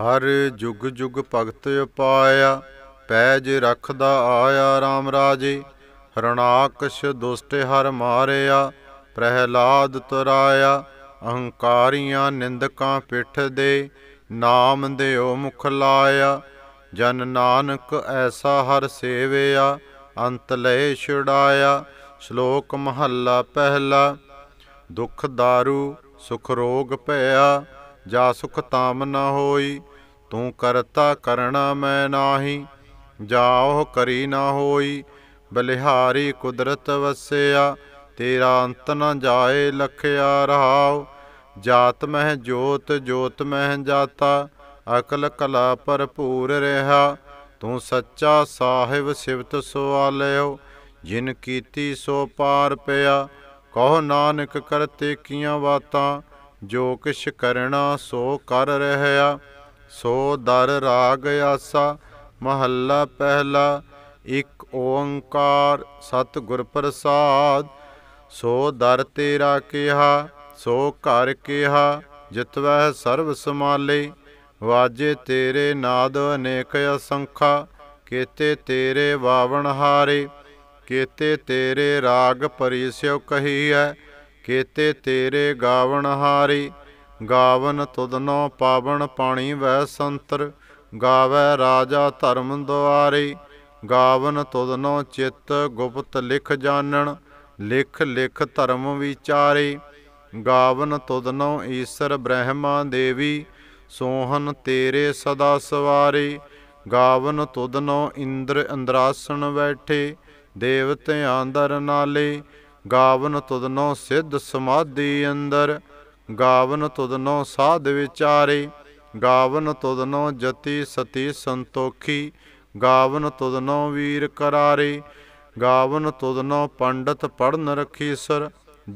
ਹਰ ਜੁਗ ਜੁਗ ਭਗਤ ਪੈ ਪੈਜ ਰੱਖਦਾ ਆਇਆ RAM ਰਾਜੇ ਹਰਣਾਕਸ਼ ਦੁਸ਼ਟ ਹਰ ਮਾਰਿਆ ਪ੍ਰਹਿਲਾਦ ਤਰਾਇਆ ਅਹੰਕਾਰੀਆਂ ਨਿੰਦਕਾਂ ਪਿੱਠ ਦੇ ਨਾਮ ਦੇਉ ਮੁਖ ਲਾਇਆ ਜਨ ਨਾਨਕ ਐਸਾ ਹਰ ਸੇਵਿਆ ਅੰਤ ਲੈ ਛੁਡਾਇਆ ਸ਼ਲੋਕ ਮਹੱਲਾ ਪਹਿਲਾ ਦੁਖ ਦਾਰੂ ਸੁਖ ਰੋਗ ਭਇਆ ਜਾ ਸੁਖ ਤਾਮ ਨ ਹੋਈ ਤੂੰ ਕਰਤਾ ਕਰਣਾ ਮੈਂ ਨਾਹੀ ਜਾ ਉਹ ਕਰੀ ਨਾ ਹੋਈ ਬਲਿਹਾਰੀ ਕੁਦਰਤ ਵਸਿਆ ਤੇਰਾ ਅੰਤ ਨ ਜਾਏ ਲਖਿਆ ਰਹਾਉ ਜਾਤ ਮਹਿ ਜੋਤ ਜੋਤ ਮਹਿ ਜਾਤਾ ਅਕਲ ਕਲਾ ਭਰਪੂਰ ਰਹਾ ਤੂੰ ਸੱਚਾ ਸਾਹਿਬ ਸਿਵਤ ਸੁਆਲਿਓ ਜਿਨ ਕੀਤੀ ਸੋ ਪਾਰ ਪਿਆ ਕਹੋ ਨਾਨਕ ਕਰਤੇ ਕੀਆਂ ਬਾਤਾਂ ਜੋ ਕਿਛ ਕਰਣਾ ਸੋ ਕਰ ਰਹਿਆ ਸੋ ਦਰ ਰਾਗ ਆਸਾ ਮਹੱਲਾ ਪਹਿਲਾ ਇਕ ਓੰਕਾਰ ਸਤ ਗੁਰ ਪ੍ਰਸਾਦ ਸੋ ਦਰ ਤੇਰਾ ਕਿਹਾ ਸੋ ਘਰ ਕਿਹਾ ਜਿਤਵਹਿ ਸਰਬ ਸਮਾਲੇ ਵਾਜੇ ਤੇਰੇ ਨਾਦ ਅਨੇਕ ਅਸੰਖਾ ਕੀਤੇ ਤੇਰੇ ਵਾਵਣ ਹਾਰੇ ਕੀਤੇ ਤੇਰੇ ਰਾਗ ਪਰਿਸਿਉ ਕਹੀਐ ਕੀਤੇ ਤੇਰੇ ਗਾਵਨ ਹਾਰੀ ਗਾਵਨ ਤੁਧਨੋ ਪਾਵਨ ਪਾਣੀ ਵੈ ਸੰਤਰ ਗਾਵੇ ਰਾਜਾ ਧਰਮ ਦੁਆਰੇ ਗਾਵਨ ਤੁਧਨੋ ਚਿੱਤ ਗੁਪਤ ਲਿਖ ਜਾਣਨ ਲਿਖ ਲਿਖ ਧਰਮ ਵਿਚਾਰੇ ਗਾਵਨ ਤੁਧਨੋ ਈਸ਼ਰ ਬ੍ਰਹਮਾ ਦੇਵੀ ਸੋਹਨ ਤੇਰੇ ਸਦਾ ਸਵਾਰੇ ਗਾਵਨ ਤੁਧਨੋ ਇੰਦਰ ਅੰਦਰਾਸਣ ਬੈਠੇ ਦੇਵਤਿਆਂ ਅੰਦਰ ਨਾਲੇ ਗਾਵਨ ਤੁਦਨੋ ਸਿੱਧ ਸਮਾਧੀ ਅੰਦਰ ਗਾਵਨ ਤੁਦਨੋ ਸਾਧ ਵਿਚਾਰੇ ਗਾਵਨ ਤੁਦਨੋ ਜਤੀ ਸਤੀ ਸੰਤੋਖੀ ਗਾਵਨ ਤੁਦਨੋ ਵੀਰ ਕਰਾਰੇ ਗਾਵਨ ਤੁਦਨੋ ਪੰਡਤ ਪੜਨ ਸਰ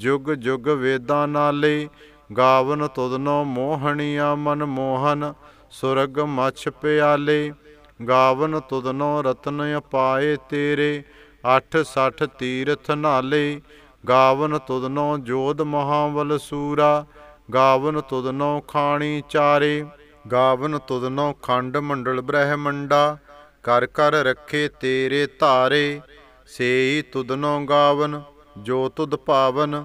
ਜੁਗ ਜੁਗ ਵੇਦਾਂ ਨਾਲੇ ਗਾਵਨ ਤੁਦਨੋ ਮੋਹਣੀਆ ਮਨ ਮੋਹਨ ਸੁਰਗ ਮਛ ਪਿਆਲੇ ਗਾਵਨ ਤੁਦਨੋ ਰਤਨ ਅਪਾਏ ਤੇਰੇ 60 ਤੀਰਥ ਨਾਲੇ ਗਾਵਨ ਤੁਦਨੋ ਜੋਧ ਮਹਾਵਲ ਸੂਰਾ ਗਾਵਨ ਤੁਦਨੋ ਖਾਣੀ ਚਾਰੇ ਗਾਵਨ ਤੁਦਨੋ ਖੰਡ ਮੰਡਲ ਬ੍ਰਹਮੰਡਾ ਕਰ ਕਰ ਰੱਖੇ ਤੇਰੇ ਧਾਰੇ ਸੇਈ ਤੁਦਨੋ ਗਾਵਨ ਜੋ ਤੁਧ ਪਾਵਨ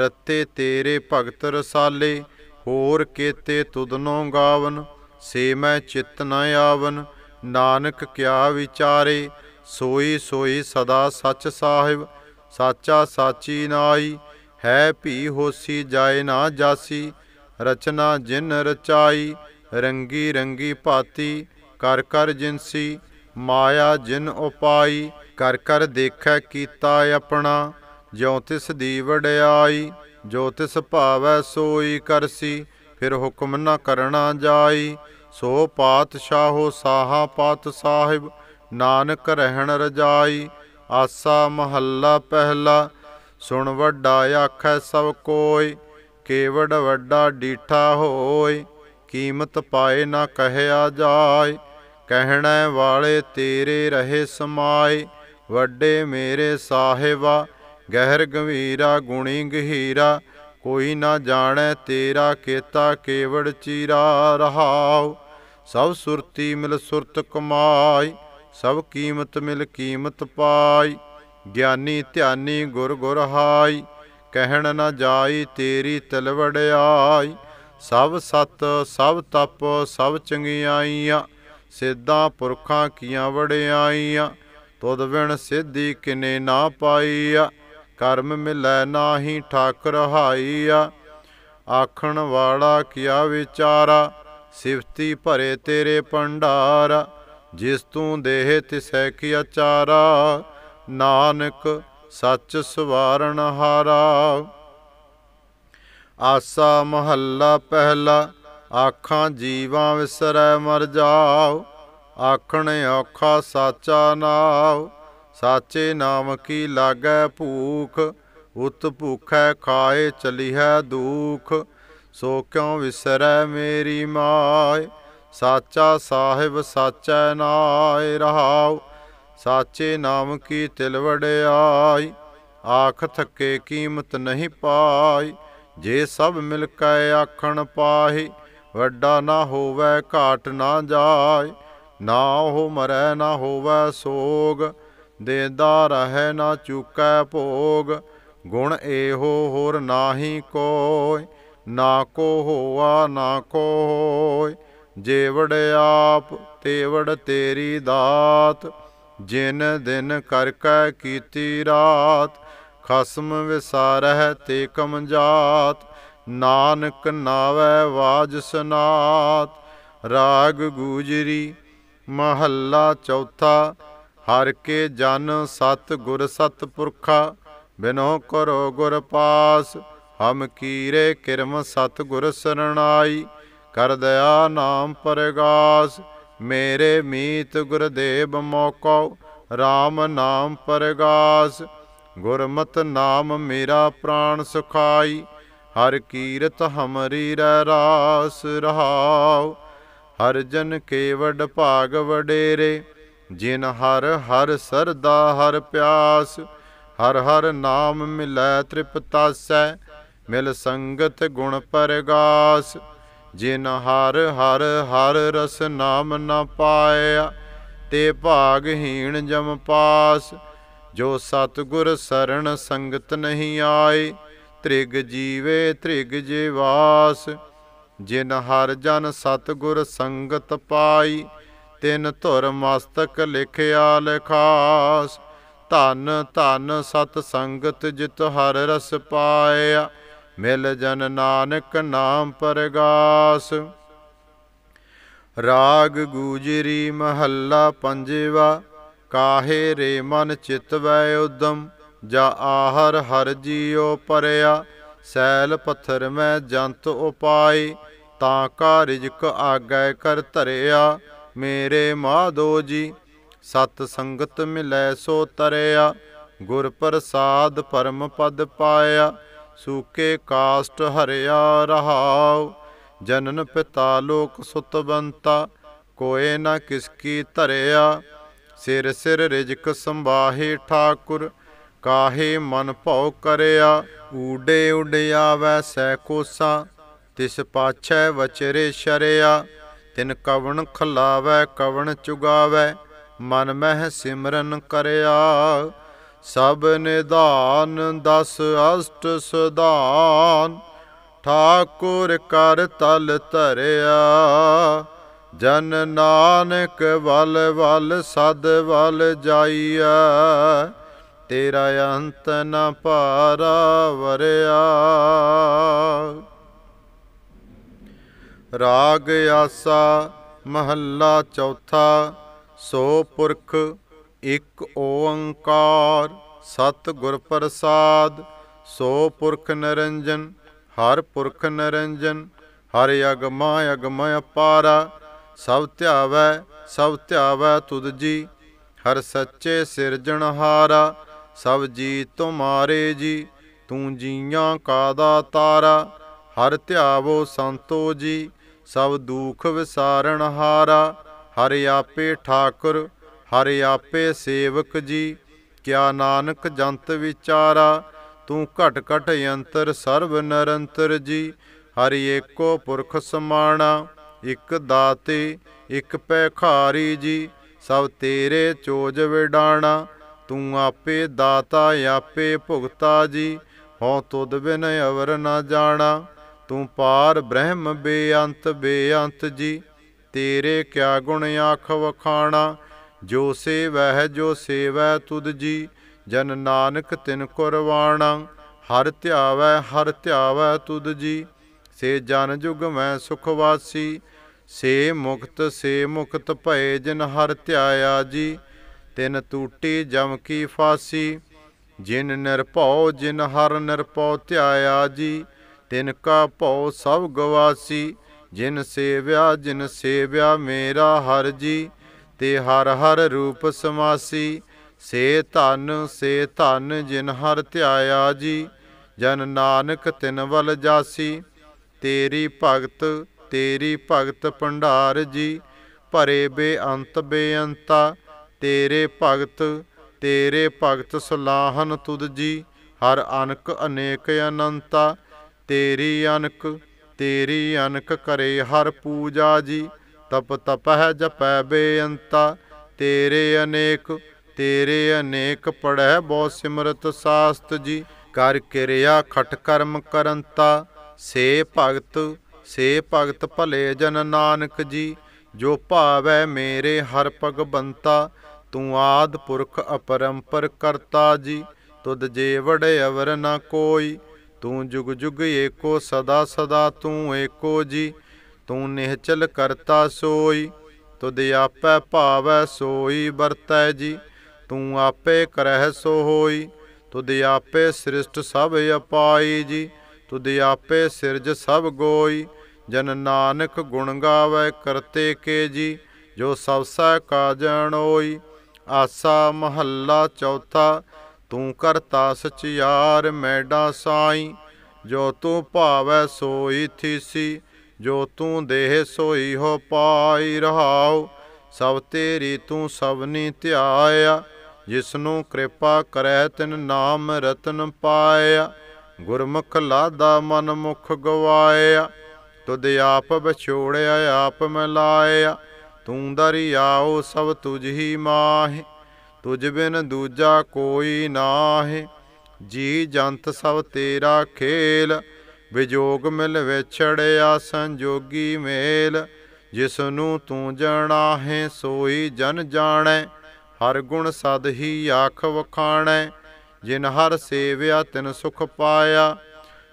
ਰੱਤੇ ਤੇਰੇ ਭਗਤ ਰਸਾਲੇ ਹੋਰ ਕੀਤੇ ਤੁਦਨੋ ਗਾਵਨ ਸੇ ਮੈਂ ਚਿਤ ਨ ਆਵਨ ਨਾਨਕ ਕਿਆ ਵਿਚਾਰੇ ਸੋਈ ਸੋਈ ਸਦਾ ਸੱਚ ਸਾਹਿਬ ਸਾਚਾ ਸਾਚੀ ਨਾਈ ਹੈ ਭੀ ਹੋਸੀ ਜਾਏ ਨਾ ਜਾਸੀ ਰਚਨਾ ਜਿਨ ਰਚਾਈ ਰੰਗੀ ਰੰਗੀ ਭਾਤੀ ਕਰ ਕਰ ਜਿਨਸੀ ਮਾਇਆ ਜਿਨ ਉਪਾਈ ਕਰ ਕਰ ਦੇਖੈ ਕੀਤਾ ਆਪਣਾ ਜਿਉ ਤਿਸ ਦੀ ਵਡਿਆਈ ਜੋ ਤਿਸ ਭਾਵੈ ਸੋਈ ਕਰਸੀ ਫਿਰ ਹੁਕਮ ਨਾ ਕਰਣਾ ਜਾਈ ਸੋ ਪਾਤਸ਼ਾਹੋ ਸਾਹਾ ਪਾਤ ਸਾਹਿਬ ਨਾਨਕ ਰਹਿਣ ਰਜਾਈ ਆਸਾ ਮਹੱਲਾ ਪਹਿਲਾ ਸੁਣ ਵੱਡਾ ਆਖੈ ਸਭ ਕੋਈ ਕੇਵੜ ਵੱਡਾ ਡੀਠਾ ਹੋਇ ਕੀਮਤ ਪਾਏ ਨਾ ਕਹਿਆ ਜਾਏ ਕਹਿਣੈ ਵਾਲੇ ਤੇਰੇ ਰਹੇ ਸਮਾਏ ਵੱਡੇ ਮੇਰੇ ਸਾਹਿਬਾ ਗਹਿਰ ਗੰਭੀਰਾ ਗੁਣੀ ਗਹੀਰਾ ਕੋਈ ਨਾ ਜਾਣੈ ਤੇਰਾ ਕੇਤਾ ਕੇਵੜ ਚੀਰਾ ਰਹਾਉ ਸਭ ਸੁਰਤੀ ਮਿਲ ਸੁਰਤ ਕਮਾਈ ਸਭ ਕੀਮਤ ਮਿਲ ਕੀਮਤ ਪਾਈ ਗਿਆਨੀ ਧਿਆਨੀ ਗੁਰ ਗੁਰ ਹਾਈ ਕਹਿਣ ਨਾ ਜਾਈ ਤੇਰੀ ਤਲਵੜਾਈ ਸਭ ਸਤ ਸਭ ਤਪ ਸਭ ਚੰਗਿਆਈਆਂ ਸਿੱਧਾ ਪੁਰਖਾਂ ਕੀਆਂ ਵੜਿਆਈਆਂ ਤੁਧ ਵਿਣ ਸਿੱਧੀ ਕਿਨੇ ਨਾ ਪਾਈਆ ਕਰਮ ਮਿਲੈ ਨਾਹੀ ਠਾਕ ਰਹਾਈਆ ਆਖਣ ਵਾਲਾ ਕੀਆ ਵਿਚਾਰਾ ਸਿਫਤੀ ਭਰੇ ਤੇਰੇ ਪੰਡਾਰਾ ਜਿਸ ਤੂੰ ਦੇਹ ਤਿਸੈ ਕੀ ਆਚਾਰਾ ਨਾਨਕ ਸੱਚ ਸਵਾਰਣ ਹਾਰਾ ਆਸਾ ਮਹੱਲਾ ਪਹਿਲਾ ਆਖਾਂ ਜੀਵਾਂ ਵਿਸਰੈ ਮਰ ਜਾਓ ਆਖਣ ਔਖਾ ਸਾਚਾ ਨਾਉ ਸਾਚੇ ਨਾਮ ਕੀ ਲਾਗੈ ਭੂਖ ਉਤ ਭੁਖੈ ਖਾਏ ਚਲੀ ਹੈ ਦੁਖ ਸੋ ਕਿਉ ਵਿਸਰੈ ਮੇਰੀ ਮਾਇ ਸਾਚਾ ਸਾਹਿਬ ਸਾਚੈ ਨਾਇ ਰਹਾਉ ਸਾਚੇ ਨਾਮ ਕੀ ਤਿਲਵੜਾਈ ਆਖ ਥੱਕੇ ਕੀਮਤ ਨਹੀਂ ਪਾਈ ਜੇ ਸਭ ਮਿਲ ਕੇ ਆਖਣ ਪਾਹੀ ਵੱਡਾ ਨਾ ਹੋਵੇ ਘਾਟ ਨਾ ਜਾਏ ਨਾ ਉਹ ਮਰੈ ਨਾ ਹੋਵੇ ਸੋਗ ਦੇਦਾ ਰਹਿ ਨਾ ਚੁਕੈ ਭੋਗ ਗੁਣ ਇਹੋ ਹੋਰ ਨਾਹੀ ਕੋਈ ਨਾ ਕੋ ਹੋਆ ਨਾ ਕੋਈ ਜੇਵੜ ਆਪ ਤੇਵੜ ਤੇਰੀ ਦਾਤ ਜਿਨ ਦਿਨ ਕਰ ਕੈ ਕੀਤੀ ਰਾਤ ਖਸਮ ਵਿਸਾਰਹਿ ਤੇ ਕਮ ਜਾਤ ਨਾਨਕ ਨਾਵੇ ਬਾਜ ਸੁਨਾਤ ਰਾਗ ਗੂਜਰੀ ਮਹੱਲਾ ਚੌਥਾ ਹਰ ਕੇ ਜਨ ਸਤ ਗੁਰ ਸਤ ਪੁਰਖਾ ਬਿਨੋ ਕਰੋ ਗੁਰ ਪਾਸ ਹਮ ਕੀਰੇ ਕਿਰਮ ਸਤ ਗੁਰ ਸਰਣਾਈ ਕਰ ਦਇਆ ਨਾਮ ਪਰਗਾਸ ਮੇਰੇ ਮੀਤ ਗੁਰਦੇਵ ਮੋਕੋ RAM ਨਾਮ ਪਰਗਾਸ ਗੁਰਮਤ ਨਾਮ ਮੇਰਾ ਪ੍ਰਾਣ ਸੁਖਾਈ ਹਰ ਕੀਰਤ ਹਮਰੀ ਰਹਿ ਰਾਸ ਰਹਾਉ ਹਰ ਜਨ ਕੇਵਡ ਭਾਗ ਵਡੇਰੇ ਜਿਨ ਹਰ ਹਰ ਸਰਦਾ ਹਰ ਪਿਆਸ ਹਰ ਹਰ ਨਾਮ ਮਿਲੈ ਤ੍ਰਿਪਤਾਸੈ ਮਿਲ ਸੰਗਤ ਗੁਣ ਪਰਗਾਸ ਜਿਨ ਹਰ ਹਰ ਹਰ ਰਸ ਨਾਮ ਨ ਪਾਇਆ ਤੇ ਭਾਗਹੀਣ ਜਮ ਪਾਸ ਜੋ ਸਤਗੁਰ ਸਰਣ ਸੰਗਤ ਨਹੀਂ ਆਏ ਤ੍ਰਿਗ ਜੀਵੇ ਤ੍ਰਿਗ ਜੀਵਾਸ ਜਿਨ ਹਰ ਜਨ ਸਤਗੁਰ ਸੰਗਤ ਪਾਈ ਤਿਨ ਧੁਰ ਮਸਤਕ ਲਿਖਿਆ ਲਖਾਸ ਧਨ ਧਨ ਸਤ ਸੰਗਤ ਜਿਤ ਹਰ ਰਸ ਪਾਇਆ ਮਿਲ ਜਨ ਨਾਨਕ ਨਾਮ ਪਰਗਾਸ ਰਾਗ ਗੂਜਰੀ ਮਹੱਲਾ ਪੰਜਵਾ ਕਾਹੇ ਰੇ ਮਨ ਚਿਤਵੈ ਉਦਮ ਜਾ ਆਹਰ ਹਰ ਜੀਉ ਪਰਿਆ ਸੈਲ ਪੱਥਰ ਮੈਂ ਜੰਤ ਉਪਾਈ ਤਾਂ ਕਾ ਰਿਜਕ ਆਗੈ ਕਰ ਧਰਿਆ ਮੇਰੇ ਮਾਧੋ ਜੀ ਸਤ ਸੰਗਤ ਮਿਲੈ ਸੋ ਤਰਿਆ ਗੁਰ ਪ੍ਰਸਾਦ ਪਰਮ ਪਦ ਪਾਇਆ ਸੂਕੇ ਕਾਸ਼ਟ ਹਰਿਆ ਰਹਾਉ ਜਨਨ ਪਿਤਾ ਲੋਕ ਸੁਤ ਬੰਤਾ ਕੋਏ ਨਾ ਕਿਸ ਕੀ ਧਰਿਆ ਸਿਰ ਸਿਰ ਰਿਜਕ ਸੰਭਾਹੇ ਠਾਕੁਰ ਕਾਹੇ ਮਨ ਭਉ ਕਰਿਆ ਊਡੇ ਵੈ ਸੈ ਕੋਸਾ ਤਿਸ ਪਾਛੈ ਵਚਰੇ ਸ਼ਰਿਆ ਤਿਨ ਕਵਣ ਖਲਾਵੈ ਕਵਣ ਚੁਗਾਵੈ ਮਨ ਮਹਿ ਸਿਮਰਨ ਕਰਿਆ ਸਭ ਨਿਧਾਨ ਦਸ ਅਸ਼ਟ ਸਦਾਨ ਠਾਕੁਰ ਕਰ ਤਲ ਧਰਿਆ ਜਨ ਨਾਨਕ ਵਲ ਵਲ ਸਦ ਵਲ ਜਾਈਐ ਤੇਰਾ ਅੰਤ ਨ ਪਾਰਾ ਵਰਿਆ ਰਾਗ ਆਸਾ ਮਹੱਲਾ ਚੌਥਾ ਸੋ ਪੁਰਖ ਇੱਕ ਓੰਕਾਰ ਸਤ ਗੁਰ ਪ੍ਰਸਾਦ ਸੋ ਪੁਰਖ ਨਰੰਜਨ ਹਰ ਪੁਰਖ ਨਰੰਜਨ ਹਰ ਅਗਮ ਅਗਮ ਅਪਾਰਾ ਸਭ ਧਿਆਵੈ ਸਭ ਧਿਆਵੈ ਤੁਧ ਜੀ ਹਰ ਸੱਚੇ ਸਿਰਜਣਹਾਰਾ ਸਭ ਜੀ ਤੁਮਾਰੇ ਜੀ ਤੂੰ ਜੀਆਂ ਕਾ ਦਾ ਤਾਰਾ ਹਰ ਧਿਆਵੋ ਸੰਤੋ ਜੀ ਸਭ ਦੁਖ ਵਿਸਾਰਣਹਾਰਾ ਹਰ ਆਪੇ ਠਾਕੁਰ ਹਰਿ ਆਪੇ ਸੇਵਕ ਜੀ ਕਿਆ ਨਾਨਕ ਜੰਤ ਵਿਚਾਰਾ ਤੂੰ ਘਟ ਘਟ ਅੰਤਰ ਸਰਬ ਨਿਰੰਤਰ ਜੀ ਹਰਿ ਏਕੋ ਪੁਰਖ ਸਮਾਣਾ ਇਕ ਦਾਤੇ ਇਕ ਪੈਖਾਰੀ ਜੀ ਸਭ ਤੇਰੇ ਚੋਜ ਵਿਡਾਣਾ ਤੂੰ ਆਪੇ ਦਾਤਾ ਆਪੇ ਭੁਗਤਾ ਜੀ ਹਉ ਤੁਦ ਬਿਨ ਅਵਰ ਨਾ ਜਾਣਾ ਤੂੰ ਪਾਰ ਬ੍ਰਹਮ ਬੇਅੰਤ ਬੇਅੰਤ ਜੀ ਤੇਰੇ ਕਿਆ ਗੁਣ ਆਖ ਵਖਾਣਾ ਜੋ ਸੇਵੈ ਜੋ ਸੇਵੈ ਤੁਧ ਜੀ ਜਨ ਨਾਨਕ ਤਿਨ ਕੁਰਵਾਣਾ ਹਰ ਧਿਆਵੈ ਹਰ ਧਿਆਵੈ ਤੁਧ ਜੀ ਸੇ ਜਨ ਜੁਗ ਮੈਂ ਸੁਖ ਵਾਸੀ ਸੇ ਮੁਕਤ ਸੇ ਮੁਕਤ ਭਏ ਜਿਨ ਹਰ ਧਿਆਇਆ ਜੀ ਤਿਨ ਟੂਟੀ ਜਮ ਕੀ ਫਾਸੀ ਜਿਨ ਨਿਰਭਉ ਜਿਨ ਹਰ ਨਿਰਭਉ ਧਿਆਇਆ ਜੀ ਤਿਨ ਕਾ ਭਉ ਸਭ ਗਵਾਸੀ ਜਿਨ ਸੇਵਿਆ ਜਿਨ ਸੇਵਿਆ ਮੇਰਾ ਹਰ ਜੀ ਤੇ ਹਰ ਹਰ ਰੂਪ ਸਮਾਸੀ ਸੇ ਧਨ ਸੇ ਧਨ ਜਿਨ ਹਰ ਧਿਆਇਆ ਜੀ ਜਨ ਨਾਨਕ ਤਿਨ ਵਲ ਜਾਸੀ ਤੇਰੀ ਭਗਤ ਤੇਰੀ ਭਗਤ ਭੰਡਾਰ ਜੀ ਭਰੇ ਬੇਅੰਤ ਬੇਅੰਤਾ ਤੇਰੇ ਭਗਤ ਤੇਰੇ ਭਗਤ ਸਲਾਹਨ ਤੁਧ ਜੀ ਹਰ ਅਨਕ ਅਨੇਕ ਅਨੰਤਾ ਤੇਰੀ ਅਨਕ ਤੇਰੀ ਅਨਕ ਕਰੇ ਹਰ ਪੂਜਾ ਜੀ ਤਪ ਤਪਹਿ ਜਪੈ ਬੇਅੰਤਾ ਤੇਰੇ ਅਨੇਕ ਤੇਰੇ ਅਨੇਕ ਪੜਹਿ ਬਹੁ ਸਿਮਰਤ ਸਾਸਤ ਜੀ ਕਰ ਕਿਰਿਆ ਖਟ ਕਰਮ ਕਰੰਤਾ ਸੇ ਭਗਤ ਸੇ ਭਗਤ ਭਲੇ ਜਨ ਨਾਨਕ ਜੀ ਜੋ ਭਾਵੈ ਮੇਰੇ ਹਰ ਬੰਤਾ ਤੂੰ ਆਦ ਪੁਰਖ ਅਪਰੰਪਰ ਕਰਤਾ ਜੀ ਤੁਧ ਜੇਵੜ ਅਵਰ ਨ ਕੋਈ ਤੂੰ ਜੁਗ ਜੁਗ ਏਕੋ ਸਦਾ ਸਦਾ ਤੂੰ ਏਕੋ ਜੀ ਤੂੰ ਨਿਹਚਲ ਕਰਤਾ ਸੋਈ ਤੁਧ ਆਪੇ ਭਾਵੈ ਸੋਈ ਵਰਤੈ ਜੀ ਤੂੰ ਆਪੇ ਕਰਹਿ ਸੋ ਹੋਈ ਤੁਧ ਆਪੇ ਸ੍ਰਿਸ਼ਟ ਸਭ ਅਪਾਈ ਜੀ ਤੁਧ ਆਪੇ ਸਿਰਜ ਸਭ ਗੋਈ ਜਨ ਨਾਨਕ ਗੁਣ ਗਾਵੇ ਕਰਤੇ ਕੇ ਜੀ ਜੋ ਸਭ ਕਾ ਜਣੋਈ ਆਸਾ ਮਹੱਲਾ ਚੌਥਾ ਤੂੰ ਕਰਤਾ ਸਚਿਆਰ ਮੈਡਾ ਸਾਈ ਜੋ ਤੂੰ ਭਾਵੈ ਸੋਈ ਥੀਸੀ ਜੋ ਤੂੰ ਦੇਹ ਸੋਈ ਹੋ ਪਾਈ ਰਹਾਉ ਸਭ ਤੇਰੀ ਤੂੰ ਸਭਨੀ ਧਿਆਇਆ ਜਿਸ ਨੂੰ ਕਿਰਪਾ ਕਰੈ ਤਿਨ ਨਾਮ ਰਤਨ ਪਾਇਆ ਗੁਰਮੁਖ ਲਾਦਾ ਮਨ ਮੁਖ ਗਵਾਇਆ ਤੁਧ ਆਪ ਵਿਛੋੜਿਆ ਆਪ ਮਿਲਾਇਆ ਤੂੰ ਦਰਿਆਉ ਸਭ ਤੁਝ ਹੀ ਮਾਹੇ ਤੁਝ ਬਿਨ ਦੂਜਾ ਕੋਈ ਨਾਹੇ ਜੀ ਜੰਤ ਸਭ ਤੇਰਾ ਖੇਲ ਵਿਜੋਗ ਮਿਲ ਵਿਛੜਿਆ ਸੰਜੋਗੀ ਮੇਲ ਜਿਸ ਨੂੰ ਤੂੰ ਜਣਾਹੇ ਸੋਈ ਜਨ ਜਾਣੈ ਹਰ ਗੁਣ ਸਦ ਹੀ ਆਖ ਵਖਾਣੈ ਜਿਨ ਹਰ ਸੇਵਿਆ ਤਿਨ ਸੁਖ ਪਾਇਆ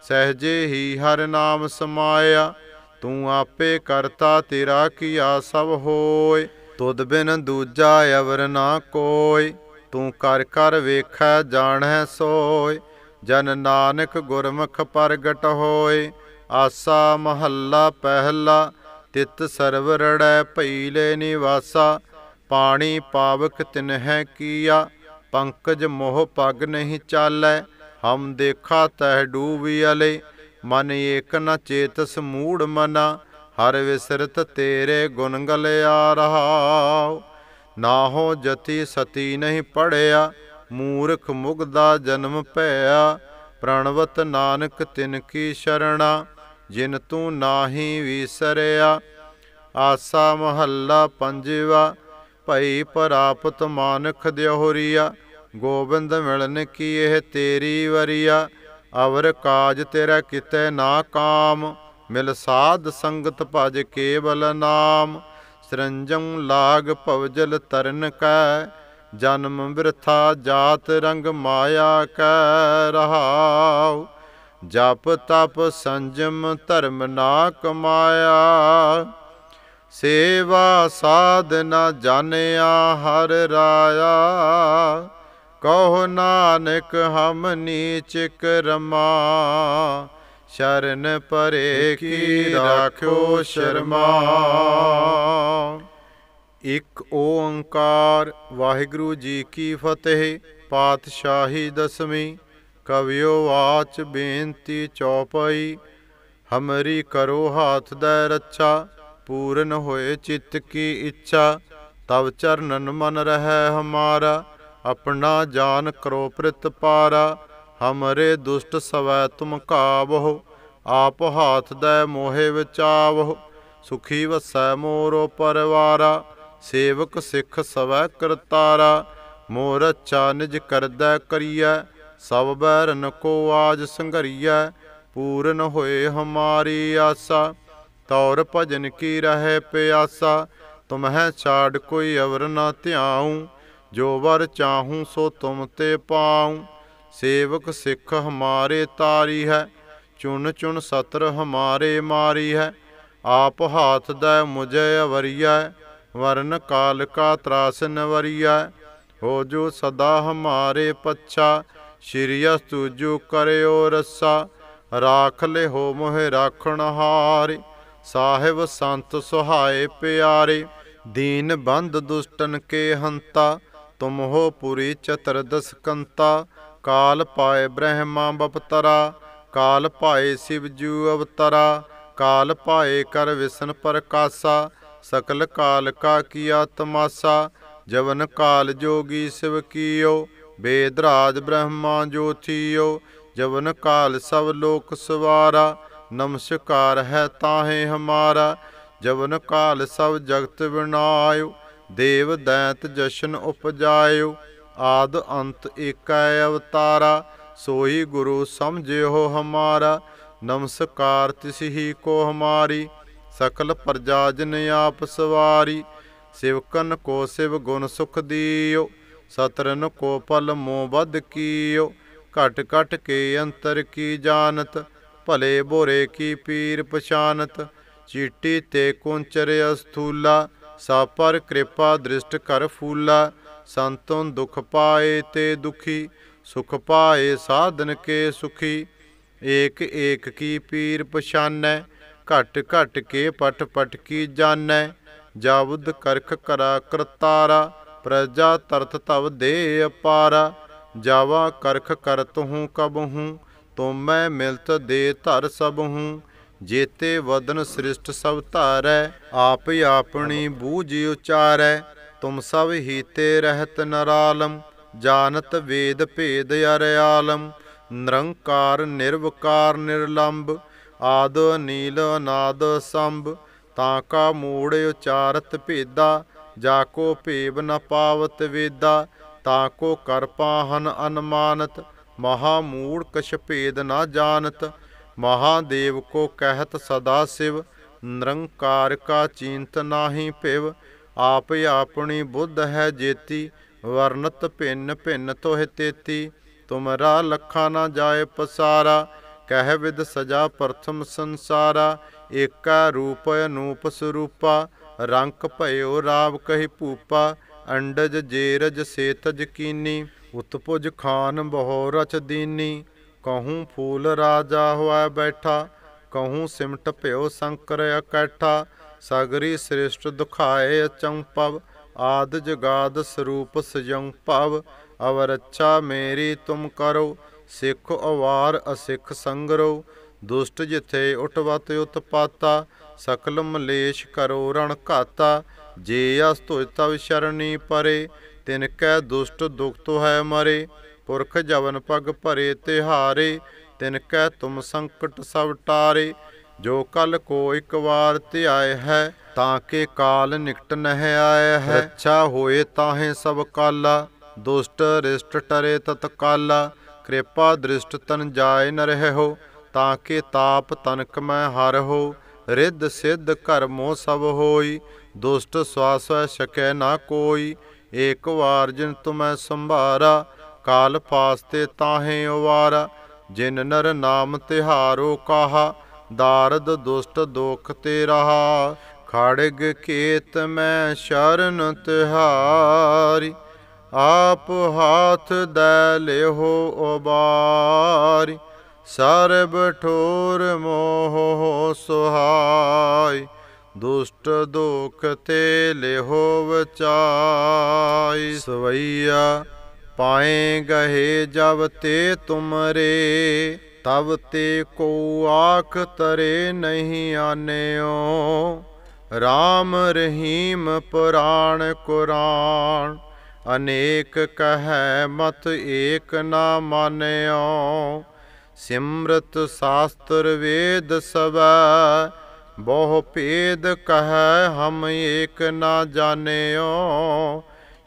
ਸਹਜੇ ਹੀ ਹਰ ਨਾਮ ਸਮਾਇਆ ਤੂੰ ਆਪੇ ਕਰਤਾ ਤੇਰਾ ਕੀਆ ਸਭ ਹੋਏ ਤੁਦ ਬਿਨ ਦੂਜਾ ਅਵਰ ਨਾ ਕੋਈ ਤੂੰ ਕਰ ਕਰ ਵੇਖੈ ਜਾਣੈ ਸੋਏ ਜਨ ਨਾਨਕ ਗੁਰਮੁਖ ਪ੍ਰਗਟ ਹੋਏ ਆਸਾ ਮਹੱਲਾ ਪਹਿਲਾ ਤਿਤ ਸਰਵ ਰੜੈ ਭਈਲੇ ਨਿਵਾਸਾ ਪਾਣੀ ਪਾਵਕ ਤਿਨਹਿ ਕੀਆ ਪੰਕਜ ਮੋਹ ਪਗ ਨਹੀਂ ਚਾਲੈ ਹਮ ਦੇਖਾ ਤਹਿ ਅਲੇ ਮਨ ਏਕ ਨ ਚੇਤਸ ਮੂੜ ਮਨਾ ਹਰ ਵਿਸਰਤ ਤੇਰੇ ਗੁਣ ਗਲਿਆ ਰਹਾ ਨਾ ਹੋ ਜਤੀ ਸਤੀ ਨਹੀਂ ਪੜਿਆ ਮੂਰਖ ਮੁਗਦਾ ਜਨਮ ਭਇਆ ਪ੍ਰਣਵਤ ਨਾਨਕ ਤਿਨ ਕੀ ਸ਼ਰਣਾ ਜਿਨ ਤੂੰ ਨਾਹੀ ਵਿਸਰਿਆ ਆਸਾ ਮਹੱਲਾ ਪੰਜਵਾ ਭਈ ਪ੍ਰਾਪਤ ਮਾਨਖ ਦਿਹੋਰੀਆ ਗੋਬਿੰਦ ਮਿਲਨ ਕੀ ਇਹ ਤੇਰੀ ਵਰੀਆ ਅਵਰ ਕਾਜ ਤੇਰਾ ਕਿਤੇ ਨਾ ਕਾਮ ਮਿਲ ਸਾਧ ਸੰਗਤ ਭਜ ਕੇਵਲ ਨਾਮ ਸਰੰਜਮ ਲਾਗ ਭਵਜਲ ਤਰਨ ਕੈ ਜਨਮ ਬਿਰਥਾ ਜਾਤ ਰੰਗ ਮਾਇਆ ਕੈ ਰਹਾਉ ਜਪ ਤਪ ਸੰਜਮ ਧਰਮ ਨਾ ਕਮਾਇਆ ਸੇਵਾ ਸਾਧਨਾ ਜਾਣਿਆ ਹਰ ਰਾਇਆ ਕਹੁ ਨਾਨਕ ਹਮ ਨੀਚ ਕਰਮਾ ਸ਼ਰਨ ਪਰੇ ਕੀ ਰਾਖੋ ਸ਼ਰਮਾ ਇੱਕ ਓੰਕਾਰ ਵਾਹਿਗੁਰੂ ਜੀ ਕੀ ਫਤਿਹ ਪਾਤਸ਼ਾਹੀ ਦਸਵੀਂ ਕਵਿਓ ਆਚ ਬੇਨਤੀ ਚੌਪਈ ਹਮਰੀ ਕਰੋ ਹਾਥ ਦਾ ਰੱਛਾ ਪੂਰਨ ਹੋਏ ਚਿੱਤ ਕੀ ਇੱਛਾ ਤਵ ਚਰਨਨ ਮਨ ਰਹੇ ਹਮਾਰਾ ਆਪਣਾ ਜਾਨ ਕਰੋ ਪ੍ਰਿਤ ਪਾਰਾ ਹਮਰੇ ਦੁਸ਼ਟ ਸਵੈ ਤੁਮ ਕਾਬਹੁ ਆਪ ਹਾਥ ਦਾ ਮੋਹਿ ਵਿਚਾਵਹੁ ਸੁਖੀ ਵਸੈ ਮੋਰੋ ਪਰਵਾਰਾ ਸੇਵਕ ਸਿੱਖ ਸਵੈ ਕਰਤਾਰਾ ਮੋਹ ਰਚਾ ਨਿਜ ਕਰਦਾ ਕਰੀਐ ਸਭ ਬੈਰਨ ਕੋ ਆਜ ਸੰਘਰੀਐ ਪੂਰਨ ਹੋਏ ਹਮਾਰੀ ਆਸਾ ਤੌਰ ਭਜਨ ਕੀ ਰਹੇ ਪਿਆਸਾ ਤੁਮਹਿ ਛਾੜ ਕੋਈ ਅਵਰ ਨਾ ਧਿਆਉ ਜੋ ਵਰ ਚਾਹੂ ਸੋ ਤੁਮ ਤੇ ਪਾਉ ਸੇਵਕ ਸਿੱਖ ਹਮਾਰੇ ਤਾਰੀ ਹੈ ਚੁਣ ਚੁਣ ਸਤਰ ਹਮਾਰੇ ਮਾਰੀ ਹੈ ਆਪ ਹਾਥ ਦਾ ਮੁਝੇ ਅਵਰੀਐ ਵਰਨ ਕਾਲ ਕਾ ਤਰਾਸ ਨਵਰੀਆ ਹੋ ਜੋ ਸਦਾ ਹਮਾਰੇ ਪੱਛਾ ਸ਼੍ਰੀ ਅਸਤੂ ਜੋ ਕਰਿਓ ਰਸਾ ਰਾਖ ਲੈ ਹੋ ਮੋਹਿ ਰਾਖਣ ਹਾਰੇ ਸਾਹਿਬ ਸੰਤ ਸੁਹਾਏ ਪਿਆਰੇ ਦੀਨ ਬੰਦ ਦੁਸ਼ਟਨ ਕੇ ਹੰਤਾ ਤੁਮ ਹੋ ਪੁਰੀ ਦਸ ਕੰਤਾ ਕਾਲ ਪਾਏ ਬ੍ਰਹਮਾ ਬਪਤਰਾ ਕਾਲ ਪਾਏ ਸਿਵ ਜੂ ਅਵਤਰਾ ਕਾਲ ਪਾਏ ਕਰ ਵਿਸ਼ਨ ਪ੍ਰਕਾਸ਼ਾ ਸਕਲ ਕਾਲ ਕਾ ਕੀਆ ਤਮਾਸਾ ਜਵਨ ਕਾਲ ਜੋਗੀ ਸਿਵ ਕੀਓ ਬੇਦਰਾਜ ਬ੍ਰਹਮਾ ਜੋਥੀਓ ਜਵਨ ਕਾਲ ਸਭ ਲੋਕ ਸਵਾਰਾ ਨਮਸਕਾਰ ਹੈ ਤਾਹੇ ਹਮਾਰਾ ਜਵਨ ਕਾਲ ਸਭ ਜਗਤ ਬਣਾਇਓ ਦੇਵ ਦੈਂਤ ਜਸ਼ਨ ਉਪਜਾਇਓ ਆਦ ਅੰਤ ਏਕੈ ਅਵਤਾਰਾ ਸੋਈ ਗੁਰੂ ਸਮਝਿਓ ਹਮਾਰਾ ਨਮਸਕਾਰ ਤਿਸਹੀ ਕੋ ਹਮਾਰੀ ਸਕਲ ਪ੍ਰਜਾ ਜਨ ਆਪ ਸਵਾਰੀ ਸਿਵਕਨ ਕੋ ਸਿਵ ਗੁਣ ਸੁਖ ਦੀਓ ਸਤਰਨ ਕੋ ਪਲ ਮੋ ਬਦ ਕੀਓ ਘਟ ਘਟ ਕੇ ਅੰਤਰ ਕੀ ਜਾਣਤ ਭਲੇ ਬੋਰੇ ਕੀ ਪੀਰ ਪਛਾਨਤ ਚੀਟੀ ਤੇ ਕੁੰਚਰ ਅਸਥੂਲਾ ਸਾ ਪਰ ਕਿਰਪਾ ਦ੍ਰਿਸ਼ਟ ਕਰ ਫੂਲਾ ਸੰਤੋਂ ਦੁਖ ਪਾਏ ਤੇ ਦੁਖੀ ਸੁਖ ਪਾਏ ਸਾਧਨ ਕੇ ਸੁਖੀ ਏਕ ਏਕ ਕੀ ਪੀਰ ਪਛਾਨੈ ਘਟ ਘਟ ਕੇ ਪਟ ਪਟ ਕੀ ਜਾਣੈ ਜਾਵਦ ਕਰਖ ਕਰਾ ਕਰਤਾਰਾ ਪ੍ਰਜਾ ਤਰਥ ਤਵ ਦੇ ਅਪਾਰਾ ਜਾਵਾ ਕਰਖ ਕਰਤ ਹੂੰ ਕਬ ਹੂੰ ਤੁਮੈ ਮਿਲਤ ਦੇ ਧਰ ਸਭ ਹੂੰ ਜੇਤੇ ਵਦਨ ਸ੍ਰਿਸ਼ਟ ਸਭ ਧਾਰੈ ਆਪ ਆਪਣੀ ਬੂਝ ਉਚਾਰੈ ਤੁਮ ਸਭ ਹੀਤੇ ਰਹਿਤ ਨਰਾਲਮ ਜਾਣਤ ਵੇਦ ਭੇਦ ਅਰਿਆਲਮ ਨਿਰੰਕਾਰ ਨਿਰਵਕਾਰ ਨਿਰਲੰਭ ਆਦ ਨੀਲ ਨਾਦ ਸੰਭ ਤਾਂ ਕਾ ਮੂੜ ਉਚਾਰਤ ਭੇਦਾ ਜਾ ਕੋ ਭੇਵ ਨ ਪਾਵਤ ਵੇਦਾ ਤਾਂ ਕੋ ਕਰਪਾ ਹਨ ਅਨਮਾਨਤ ਮਹਾ ਮੂੜ ਕਛ ਭੇਦ ਨ ਜਾਣਤ ਮਹਾਦੇਵ ਕੋ ਕਹਿਤ ਸਦਾ ਸਿਵ ਨਿਰੰਕਾਰ ਕਾ ਚਿੰਤ ਨਾਹੀ ਭਿਵ ਆਪ ਆਪਣੀ ਬੁੱਧ ਹੈ ਜੇਤੀ ਵਰਨਤ ਭਿੰਨ ਭਿੰਨ ਤੋਹ ਤੇਤੀ ਤੁਮਰਾ ਲੱਖਾਂ ਨਾ ਜਾਏ ਪਸਾਰਾ ਕਹਿ ਵਿਦ ਸਜਾ ਪ੍ਰਥਮ ਸੰਸਾਰਾ ਏਕਾ ਰੂਪ ਅਨੂਪ ਸਰੂਪਾ ਰੰਕ ਭਇਓ ਰਾਵ ਕਹਿ ਭੂਪਾ ਅੰਡਜ ਜੇਰਜ ਸੇਤਜ ਕੀਨੀ ਉਤਪੁਜ ਖਾਨ ਬਹੁ ਰਚ ਦੀਨੀ ਕਹੂ ਫੂਲ ਰਾਜਾ ਹੋਇ ਬੈਠਾ ਕਹੂ ਸਿਮਟ ਭਇਓ ਸੰਕਰ ਅਕੈਠਾ ਸਗਰੀ ਸ੍ਰਿਸ਼ਟ ਦੁਖਾਏ ਅਚੰਪਵ ਆਦ ਜਗਾਦ ਸਰੂਪ ਸਜੰ ਭਵ ਅਵਰ ਅੱਛਾ ਮੇਰੀ ਤੁਮ ਕਰੋ ਸਿੱਖ ਅਵਾਰ ਅਸਿੱਖ ਸੰਗਰੋ ਦੁਸ਼ਟ ਜਿਥੇ ਉਟਵਤ ਉਤਪਾਤਾ ਸਕਲ ਮਲੇਸ਼ ਕਰੋ ਰਣ ਘਾਤਾ ਜੇ ਅਸ ਤੁਜ ਤਵ ਸ਼ਰਣੀ ਪਰੇ ਤਿਨ ਕੈ ਦੁਸ਼ਟ ਤੋ ਹੈ ਮਰੇ ਪੁਰਖ ਜਵਨ ਪਗ ਭਰੇ ਤਿਹਾਰੇ ਤਿਨ ਕੈ ਤੁਮ ਸੰਕਟ ਸਭ ਟਾਰੇ ਜੋ ਕਲ ਕੋ ਇੱਕ ਵਾਰ ਧਿਆਏ ਹੈ ਤਾਂ ਕੇ ਕਾਲ ਨਿਕਟ ਨਹਿ ਆਇ ਹੈ ਅੱਛਾ ਹੋਏ ਤਾਹੇ ਸਭ ਕਾਲਾ ਦੁਸ਼ਟ ਰਿਸ਼ਟ ਟਰੇ ਤਤਕਾਲਾ ਕਿਰਪਾ ਦ੍ਰਿਸ਼ਟ ਤਨ ਜਾਏ ਨ ਰਹਿਓ ਤਾਂ ਕਿ ਤਾਪ ਤਨਕ ਮੈਂ ਹਰ ਹੋ ਰਿੱਧ ਸਿੱਧ ਕਰਮੋ ਸਭ ਹੋਈ ਦੁਸ਼ਟ ਸਵਾਸੈ ਸਕੈ ਨਾ ਕੋਈ ਏਕ ਵਾਰ ਜਿਨ ਤੁਮੈ ਸੰਭਾਰਾ ਕਾਲ ਪਾਸਤੇ ਤਾਹੇ ਉਵਾਰਾ ਜਿਨ ਨਰ ਨਾਮ ਤਿਹਾਰੋ ਕਾਹਾ ਦਾਰਦ ਦੁਸ਼ਟ ਦੁਖ ਤੇ ਰਹਾ ਖੜਗ ਕੇਤ ਮੈਂ ਸ਼ਰਨ ਤਿਹਾਰੀ ਆਪ ਹਾਥ ਦੈ ਲਿਹੋ ਉਬਾਰਿ ਸਰਬ ਠੋਰ ਮੋਹ ਸੁਹਾਈ ਦੁਸ਼ਟ ਦੁਖ ਤੇ ਲਿਹੋ ਵਿਚਾਈ ਸਵਈਆ ਪਾਏ ਗਹੇ ਜਬ ਤੇ ਤੁਮਰੇ ਤਬ ਤੇ ਕੋ ਆਖ ਤਰੇ ਨਹੀਂ ਆਨਿਓ RAM RAHIM PURAN QURAN ਅਨੇਕ ਕਹੈ ਮਤ ਏਕ ਨਾ ਮਾਨਿਓ ਸਿਮਰਤ ਸਾਸਤਰ ਵੇਦ ਸਵੈ ਬਹੁ ਭੇਦ ਕਹੈ ਹਮ ਏਕ ਨਾ ਜਾਣਿਓ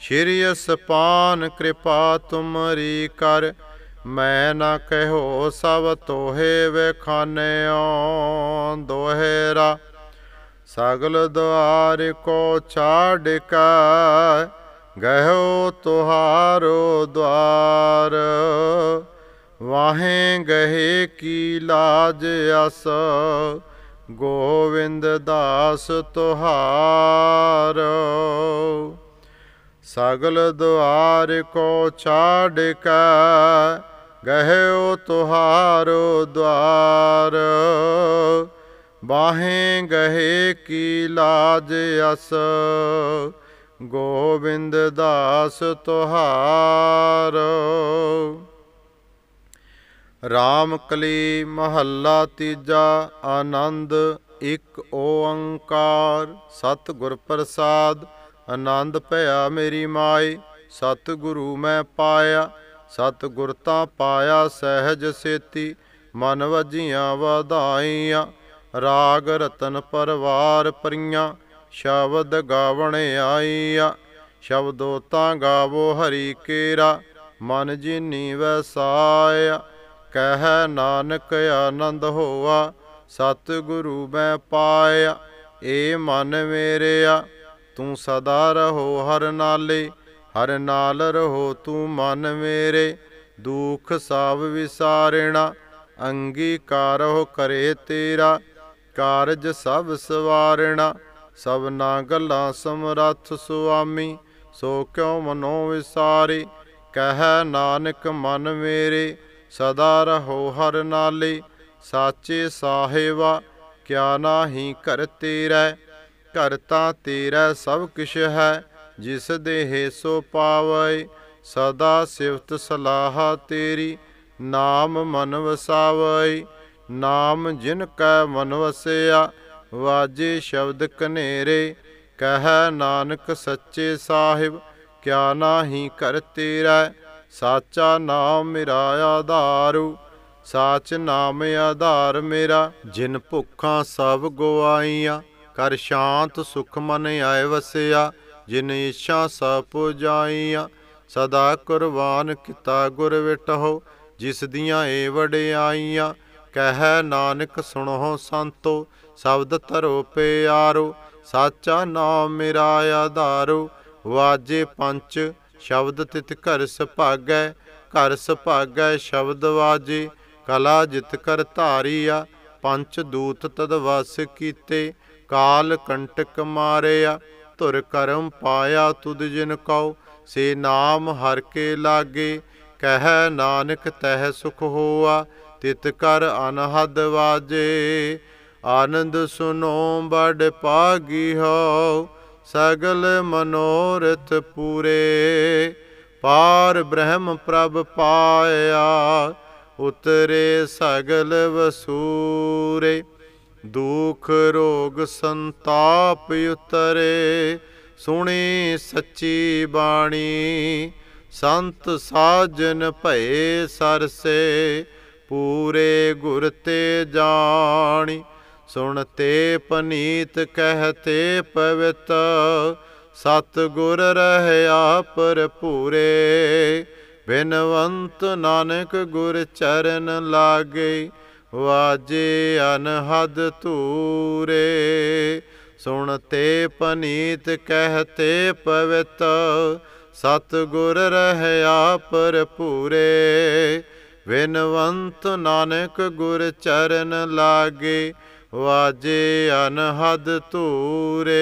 ਸ਼੍ਰੀ ਅਸਪਾਨ ਕਿਰਪਾ ਤੁਮਰੀ ਕਰ ਮੈਂ ਨਾ ਕਹਿਓ ਸਭ ਤੋਹੇ ਵਖਾਨਿਓ ਦੋਹਰਾ ਸਗਲ ਦੁਆਰ ਕੋ ਛਾੜ ਕਾ ਗਹਿਓ ਤੁਹਾਰੋ ਦਵਾਰ ਵਾਹੇ ਗਹੇ ਕੀ ਲਾਜ ਅਸ ਗੋਵਿੰਦ ਦਾਸ ਤੁਹਾਰ ਸਗਲ ਦਵਾਰ ਕੋ ਛਾੜ ਕੇ ਗਹਿਓ ਤੁਹਾਰੋ ਦਵਾਰ ਵਾਹੇ ਗਹੇ ਕੀ ਲਾਜ ਅਸ ਗੋਬਿੰਦ ਦਾਸ ਤੁਹਾਰ RAM ਕਲੀ ਮਹੱਲਾ ਤੀਜਾ ਆਨੰਦ ਇੱਕ ਓੰਕਾਰ ਸਤ ਗੁਰ ਪ੍ਰਸਾਦ ਆਨੰਦ ਭਇਆ ਮੇਰੀ ਮਾਈ ਸਤ ਗੁਰੂ ਮੈਂ ਪਾਇਆ ਸਤ ਗੁਰ ਤਾਂ ਪਾਇਆ ਸਹਿਜ ਸੇਤੀ ਮਨ ਵਜੀਆਂ ਵਧਾਈਆਂ ਰਾਗ ਰਤਨ ਪਰਵਾਰ ਪਰੀਆਂ ਸ਼ਬਦ ਗਾਵਣ ਆਈਆ ਸ਼ਬਦੋ ਤਾਂ ਗਾਵੋ ਹਰੀ ਕੇਰਾ ਮਨ ਜਿਨੀ ਵਸਾਇਆ ਕਹਿ ਨਾਨਕ ਆਨੰਦ ਹੋਆ ਸਤ ਗੁਰੂ ਮੈਂ ਪਾਇਆ ਏ ਮਨ ਮੇਰਿਆ ਤੂੰ ਸਦਾ ਰਹੋ ਹਰ ਨਾਲੇ ਹਰ ਨਾਲ ਰਹੋ ਤੂੰ ਮਨ ਮੇਰੇ ਦੁਖ ਸਾਵ ਵਿਸਾਰਣਾ ਅੰਗੀਕਾਰ ਹੋ ਕਰੇ ਤੇਰਾ ਕਾਰਜ ਸਭ ਸਵਾਰਣਾ ਸਭ ਨਾ ਗੱਲਾਂ ਸਮਰੱਥ ਸੁਆਮੀ ਸੋ ਕਿਉ ਮਨੋ ਵਿਸਾਰੇ ਕਹਿ ਨਾਨਕ ਮਨ ਮੇਰੇ ਸਦਾ ਰਹੋ ਹਰ ਨਾਲੇ ਸਾਚੇ ਸਾਹਿਬਾ ਕਿਆ ਨਾਹੀ ਘਰ ਤੇਰਾ ਘਰ ਤਾਂ ਤੇਰਾ ਸਭ ਕਿਛ ਹੈ ਜਿਸ ਦੇਹ ਸੋ ਪਾਵੈ ਸਦਾ ਸਿਫਤ ਸਲਾਹਾ ਤੇਰੀ ਨਾਮ ਮਨ ਵਸਾਵੈ ਨਾਮ ਜਿਨ ਕੈ ਮਨ ਵਸਿਆ ਵਾਜੇ ਸ਼ਬਦ ਕਨੇਰੇ ਕਹ ਨਾਨਕ ਸੱਚੇ ਸਾਹਿਬ ਕਿਆ ਨਾਹੀ ਕਰ ਤੇਰਾ ਸਾਚਾ ਨਾਮ ਮੇਰਾ ਆਧਾਰੂ ਸਾਚ ਨਾਮ ਆਧਾਰ ਮੇਰਾ ਜਿਨ ਭੁੱਖਾਂ ਸਭ ਗਵਾਈਆਂ ਕਰ ਸ਼ਾਂਤ ਸੁਖ ਮਨ ਆਏ ਵਸਿਆ ਜਿਨ ਇਛਾ ਸਭ ਪੁਜਾਈਆਂ ਸਦਾ ਕੁਰਬਾਨ ਕੀਤਾ ਗੁਰ ਵਿਟਹੁ ਜਿਸ ਦੀਆਂ ਏ ਵਡਿਆਈਆਂ ਕਹਿ ਨਾਨਕ ਸੁਣੋ ਸੰਤੋ ਸ਼ਬਦ ਧਰੋ ਪਿਆਰੋ ਸਾਚਾ ਨਾਮ ਮੇਰਾ ਆਧਾਰੋ ਵਾਜੇ ਪੰਚ ਸ਼ਬਦ ਤਿਤ ਘਰ ਸੁਭਾਗੈ ਘਰ ਸੁਭਾਗੈ ਸ਼ਬਦ ਵਾਜੇ ਕਲਾ ਜਿਤ ਕਰ ਧਾਰੀਆ ਪੰਚ ਦੂਤ ਤਦ ਵਸ ਕੀਤੇ ਕਾਲ ਕੰਟਕ ਮਾਰਿਆ ਧੁਰ ਕਰਮ ਪਾਇਆ ਤੁਧ ਜਿਨ ਕਉ ਸੇ ਨਾਮ ਹਰ ਕੇ ਲਾਗੇ ਕਹਿ ਨਾਨਕ ਤਹਿ ਸੁਖ ਹੋਆ ਤਿਤ ਕਰ ਅਨਹਦ ਵਾਜੇ ਆਨੰਦ ਸੁਨੋ ਬੜ ਪਾਗੀ ਹੋ ਸਗਲ ਮਨੋਰਥ ਪੂਰੇ ਪਾਰ ਬ੍ਰਹਮ ਪ੍ਰਭ ਪਾਇਆ ਉਤਰੇ ਸਗਲ ਵਸੂਰੇ ਦੁਖ ਰੋਗ ਸੰਤਾਪ ਉਤਰੇ ਸੁਣੀ ਸੱਚੀ ਬਾਣੀ ਸੰਤ ਸਾਜਨ ਭਏ ਸਰਸੇ ਪੂਰੇ ਗੁਰ ਤੇ ਜਾਣੀ ਸੁਣ ਤੇ ਪਨੀਤ ਕਹਤੇ ਪਵਿਤ ਸਤ ਗੁਰ ਰਹਿਆ ਭਰਪੂਰੇ ਬਿਨਵੰਤ ਨਾਨਕ ਗੁਰ ਚਰਨ ਲਾਗੇ ਵਾਜੇ ਅਨਹਦ ਤੂਰੇ ਤੇ ਪਨੀਤ ਕਹਤੇ ਪਵਿਤ ਸਤ ਗੁਰ ਰਹਿਆ ਭਰਪੂਰੇ ਬਿਨਵੰਤ ਨਾਨਕ ਗੁਰ ਚਰਨ ਲਾਗੇ ਵਾਜੇ ਅਨਹਦ ਧੂਰੇ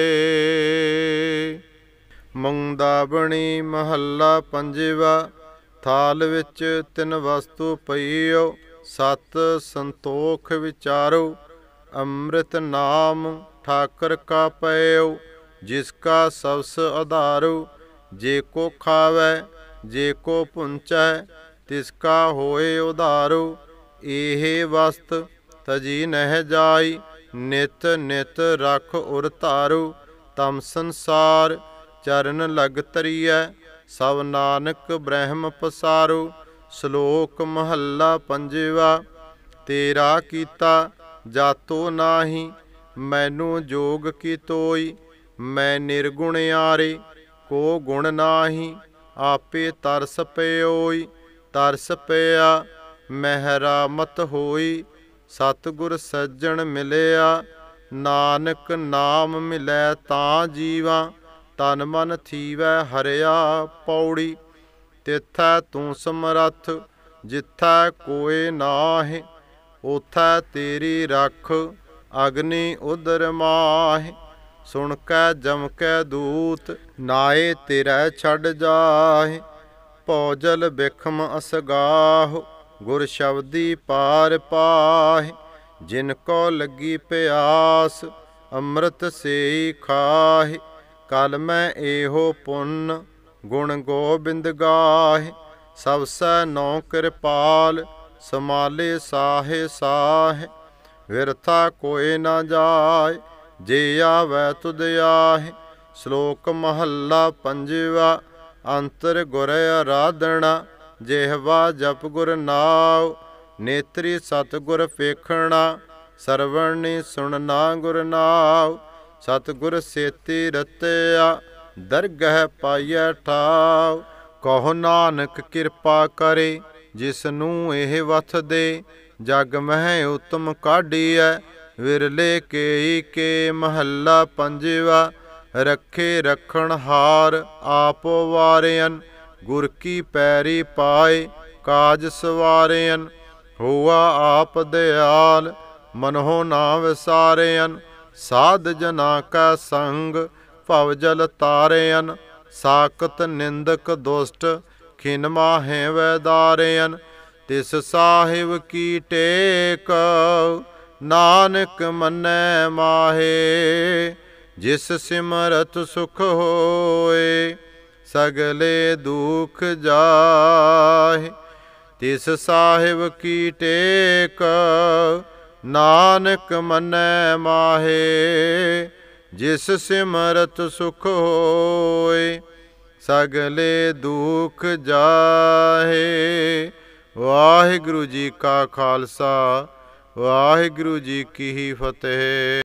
ਬਣੀ ਮਹੱਲਾ ਪੰਜਵਾ ਥਾਲ ਵਿੱਚ ਤਿੰਨ ਵਸਤੂ ਪਈਓ ਸਤ ਸੰਤੋਖ ਵਿਚਾਰੋ ਅੰਮ੍ਰਿਤ ਨਾਮ ਠਾਕਰ ਕਾ ਪਇਓ ਜਿਸ ਕਾ ਸਬਸ ਆਧਾਰੋ ਜੇ ਕੋ ਖਾਵੇ ਜੇ ਕੋ ਪੁੰਚੈ ਤਿਸ ਕਾ ਹੋਏ ਉਧਾਰੋ ਇਹ ਵਸਤ ਤਜੀ ਨਹਿ ਜਾਈ ਨਿਤ ਨਿਤ ਰਖ ਉਰ ਧਾਰੂ ਤਮ ਸੰਸਾਰ ਚਰਨ ਲਗ ਤਰੀਐ ਸਭ ਨਾਨਕ ਬ੍ਰਹਮ ਪਸਾਰੂ ਸ਼ਲੋਕ ਮਹੱਲਾ ਪੰਜਵਾ ਤੇਰਾ ਕੀਤਾ ਜਾਤੋ ਨਾਹੀ ਮੈਨੂੰ ਜੋਗ ਕੀ ਤੋਈ ਮੈਂ ਨਿਰਗੁਣ ਆਰੇ ਕੋ ਗੁਣ ਨਾਹੀ ਆਪੇ ਤਰਸ ਪਿਓਈ ਤਰਸ ਪਿਆ ਮਹਿਰਾਮਤ ਹੋਈ ਸਤਿਗੁਰ ਸੱਜਣ ਮਿਲਿਆ ਨਾਨਕ ਨਾਮ ਮਿਲੈ ਤਾਂ ਜੀਵਾ ਤਨ ਮਨ ਥੀਵੈ ਹਰਿਆ ਪੌੜੀ ਤਿਥੈ ਤੂੰ ਸਮਰੱਥ ਜਿੱਥੈ ਕੋਏ ਨਾਹਿ ਉਥੈ ਤੇਰੀ ਰੱਖ ਅਗਨੀ ਉਦਰ ਮਾਹਿ ਸੁਣ ਕੈ ਜਮ ਕੈ ਦੂਤ ਨਾਏ ਤੇਰਾ ਛੱਡ ਜਾਹਿ ਪੌਜਲ ਬਖਮ ਅਸਗਾਹੋ ਗੁਰ ਸ਼ਬਦੀ ਪਾਰ ਪਾਹ ਜਿਨ ਕੋ ਲੱਗੀ ਪਿਆਸ ਅੰਮ੍ਰਿਤ ਸੇ ਖਾਹ ਕਲ ਮੈਂ ਇਹੋ ਪੁੰਨ ਗੁਣ ਗੋਬਿੰਦ ਗਾਹ ਸਭ ਸੈ ਨੌ ਕਿਰਪਾਲ ਸਮਾਲੇ ਸਾਹੇ ਸਾਹ ਵਿਰਥਾ ਕੋਈ ਨਾ ਜਾਏ ਜੇ ਆਵੈ ਤੁਧ ਆਹੇ ਸ਼ਲੋਕ ਮਹੱਲਾ ਪੰਜਵਾ ਅੰਤਰ ਗੁਰ ਆਰਾਧਣਾ ਜਿਹਵਾ ਜਪ ਗੁਰ ਨਾਉ ਨੇਤਰੀ ਸਤ ਗੁਰ ਵੇਖਣਾ ਸਰਵਣੀ ਸੁਣਨਾ ਗੁਰ ਨਾਉ ਸਤ ਗੁਰ ਸੇਤੀ ਰਤਿਆ ਦਰਗਹਿ ਪਾਈਐ ਠਾਉ ਕਹੋ ਨਾਨਕ ਕਿਰਪਾ ਕਰੇ ਜਿਸ ਨੂੰ ਇਹ ਵਥ ਦੇ ਜਗ ਮਹਿ ਉਤਮ ਕਾਢੀਐ ਵਿਰਲੇ ਕੇਈ ਕੇ ਮਹੱਲਾ ਪੰਜਵਾ ਰੱਖੇ ਰਖਣ ਹਾਰ ਆਪੋ ਵਾਰਿਆਨ ਗੁਰ ਕੀ ਪੈਰੀ ਪਾਏ ਕਾਜ ਸਵਾਰੇਨ ਹੋਆ ਆਪ ਦਿਆਲ ਮਨਹੁ ਨਾ ਵਿਸਾਰੇਨ ਸਾਧ ਜਨਾ ਕਾ ਸੰਗ ਭਵ ਜਲ ਤਾਰੇਨ ਸਾਖਤ ਨਿੰਦਕ ਦੁਸ਼ਟ ਖਿਨ ਮਾਹੇ ਵੈਦਾਰੇਨ ਤਿਸ ਸਾਹਿਬ ਕੀ ਟੇਕ ਨਾਨਕ ਮੰਨੈ ਮਾਹੇ ਜਿਸ ਸਿਮਰਤ ਸੁਖ ਹੋਏ ਸਗਲੇ ਦੁਖ ਜਾਹੇ ਤਿਸ ਸਾਹਿਬ ਕੀ ਟੇਕ ਨਾਨਕ ਮਨੈ ਮਾਹੇ ਜਿਸ ਸਿਮਰਤ ਸੁਖ ਹੋਏ ਸਗਲੇ ਦੁਖ ਜਾਹੇ ਵਾਹਿਗੁਰੂ ਜੀ ਕਾ ਖਾਲਸਾ ਵਾਹਿਗੁਰੂ ਜੀ ਕੀ ਫਤਿਹ